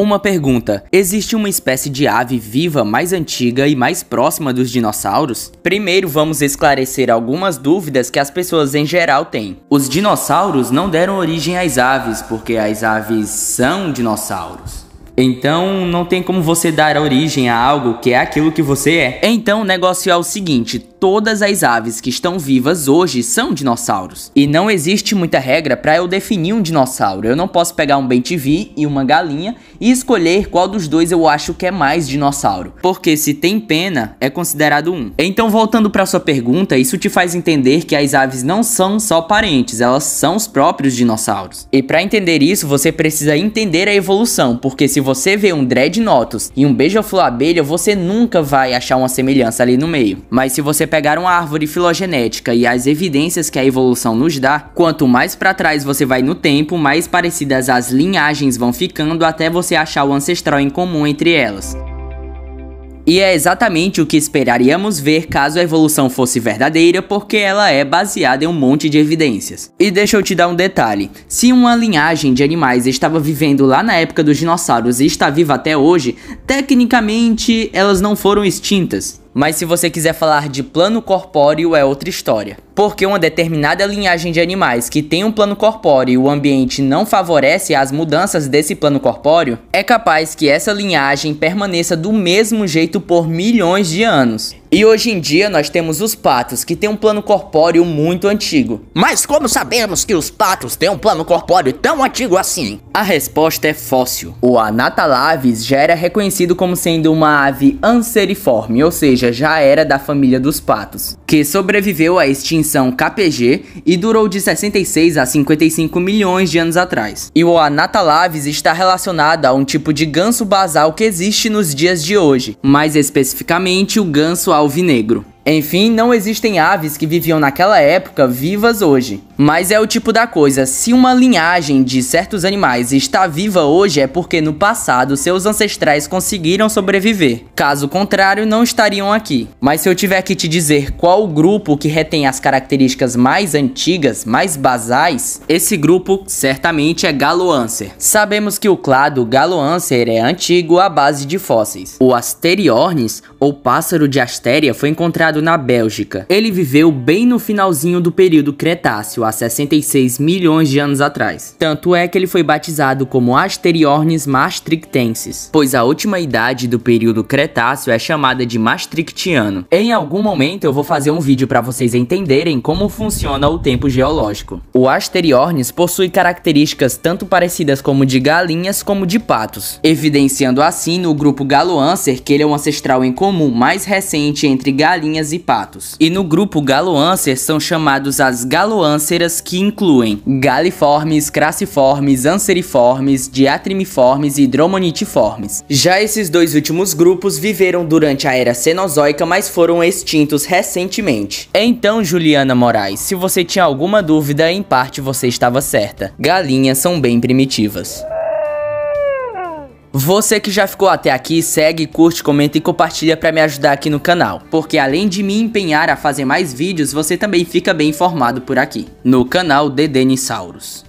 Uma pergunta: existe uma espécie de ave viva mais antiga e mais próxima dos dinossauros? Primeiro vamos esclarecer algumas dúvidas que as pessoas em geral têm. Os dinossauros não deram origem às aves, porque as aves são dinossauros. Então não tem como você dar origem a algo que é aquilo que você é. Então o negócio é o seguinte: todas as aves que estão vivas hoje são dinossauros. E não existe muita regra para eu definir um dinossauro. Eu não posso pegar um bem e uma galinha e escolher qual dos dois eu acho que é mais dinossauro. Porque se tem pena, é considerado um. Então voltando para sua pergunta, isso te faz entender que as aves não são só parentes, elas são os próprios dinossauros. E para entender isso, você precisa entender a evolução, porque se você vê um Dreadnoughtus e um beija-flor abelha, você nunca vai achar uma semelhança ali no meio. Mas se você pegar uma árvore filogenética e as evidências que a evolução nos dá, quanto mais para trás você vai no tempo, mais parecidas as linhagens vão ficando até você achar o ancestral em comum entre elas. E é exatamente o que esperaríamos ver caso a evolução fosse verdadeira, porque ela é baseada em um monte de evidências. E deixa eu te dar um detalhe: se uma linhagem de animais estava vivendo lá na época dos dinossauros e está viva até hoje, tecnicamente elas não foram extintas. Mas se você quiser falar de plano corpóreo é outra história. Porque uma determinada linhagem de animais que tem um plano corpóreo e o ambiente não favorece as mudanças desse plano corpóreo, é capaz que essa linhagem permaneça do mesmo jeito por milhões de anos. E hoje em dia nós temos os patos, que têm um plano corpóreo muito antigo. Mas como sabemos que os patos têm um plano corpóreo tão antigo assim? A resposta é fóssil. O Anatalavis já era reconhecido como sendo uma ave anseriforme, ou seja, já era da família dos patos, que sobreviveu à extinção KPG e durou de 66 a 55 milhões de anos atrás. E o Anatalavis está relacionado a um tipo de ganso basal que existe nos dias de hoje, mais especificamente o ganso alvinegro. Enfim, não existem aves que viviam naquela época vivas hoje. Mas é o tipo da coisa, se uma linhagem de certos animais está viva hoje é porque no passado seus ancestrais conseguiram sobreviver. Caso contrário, não estariam aqui. Mas se eu tiver que te dizer qual grupo que retém as características mais antigas, mais basais, esse grupo certamente é Galoancer. Sabemos que o clado Galoancer é antigo à base de fósseis. O Asteriornis, ou pássaro de Astéria, foi encontrado criado na Bélgica. Ele viveu bem no finalzinho do período Cretáceo, há 66 milhões de anos atrás. Tanto é que ele foi batizado como Asteriornis maastrichtensis, pois a última idade do período Cretáceo é chamada de Maastrichtiano. Em algum momento eu vou fazer um vídeo para vocês entenderem como funciona o tempo geológico. O Asteriornis possui características tanto parecidas como de galinhas como de patos, evidenciando assim no grupo Galoancer que ele é um ancestral em comum mais recente entre galinhas galinhas e patos. E no grupo galoâncer são chamados as galoânceras que incluem galiformes, crassiformes, anseriformes, diatrimiformes e dromonitiformes. Já esses dois últimos grupos viveram durante a era Cenozoica, mas foram extintos recentemente. Então, Juliana Moraes, se você tinha alguma dúvida, em parte você estava certa. Galinhas são bem primitivas. Você que já ficou até aqui, segue, curte, comenta e compartilha para me ajudar aqui no canal, porque além de me empenhar a fazer mais vídeos, você também fica bem informado por aqui, no canal Dedenisaurus.